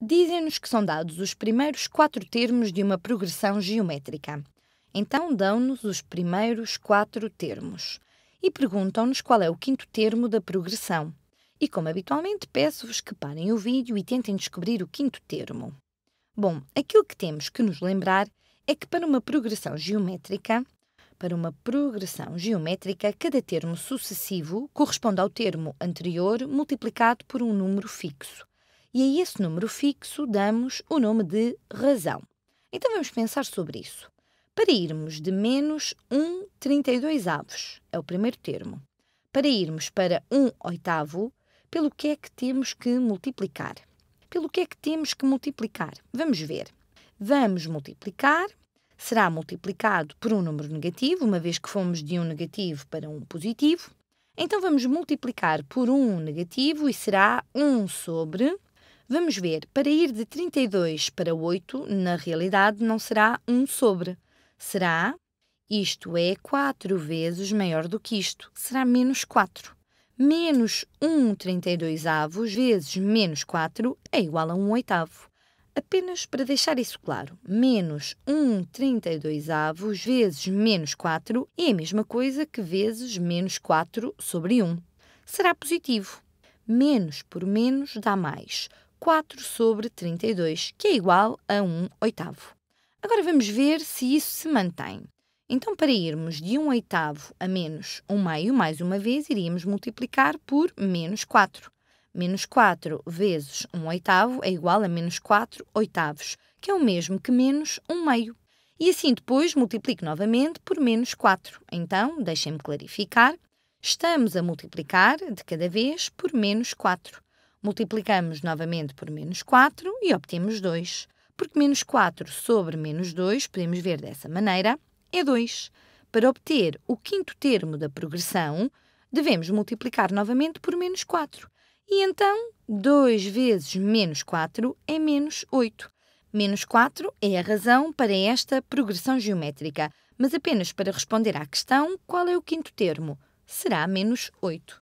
Dizem-nos que são dados os primeiros quatro termos de uma progressão geométrica. Então dão-nos os primeiros quatro termos e perguntam-nos qual é o quinto termo da progressão. E como habitualmente, peço-vos que parem o vídeo e tentem descobrir o quinto termo. Bom, aquilo que temos que nos lembrar é que para uma progressão geométrica, para uma progressão geométrica, cada termo sucessivo corresponde ao termo anterior multiplicado por um número fixo e a esse número fixo damos o nome de razão. Então vamos pensar sobre isso. Para irmos de menos 1 32 avos, é o primeiro termo. Para irmos para 1 oitavo, pelo que é que temos que multiplicar? Pelo que é que temos que multiplicar? Vamos ver. Vamos multiplicar, será multiplicado por um número negativo, uma vez que fomos de um negativo para um positivo. Então vamos multiplicar por um negativo e será 1 sobre Vamos ver, para ir de 32 para 8, na realidade não será 1 sobre. Será, isto é 4 vezes maior do que isto, será menos 4. Menos 1 32 avos vezes menos 4 é igual a 1 oitavo. Apenas para deixar isso claro, menos 1 32 avos vezes menos 4 é a mesma coisa que vezes menos 4 sobre 1. Será positivo. Menos por menos dá mais. 4 sobre 32, que é igual a 1 oitavo. Agora vamos ver se isso se mantém. Então, para irmos de 1 oitavo a menos 1 meio, mais uma vez, iríamos multiplicar por menos 4. Menos 4 vezes 1 oitavo é igual a menos 4 oitavos, que é o mesmo que menos 1 meio. E assim depois multiplico novamente por menos 4. Então, deixem-me clarificar, estamos a multiplicar de cada vez por menos 4. Multiplicamos novamente por menos 4 e obtemos 2, porque menos 4 sobre menos 2, podemos ver dessa maneira, é 2. Para obter o quinto termo da progressão, devemos multiplicar novamente por menos 4. E então, 2 vezes menos 4 é menos 8. Menos 4 é a razão para esta progressão geométrica, mas apenas para responder à questão qual é o quinto termo. Será menos 8.